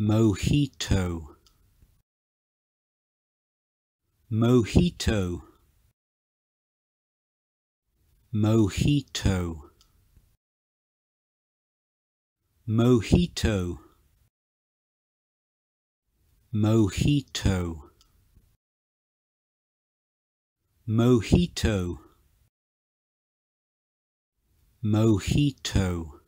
Mojito. Mojito. Mojito. Mojito. Mojito. Mojito. Mojito.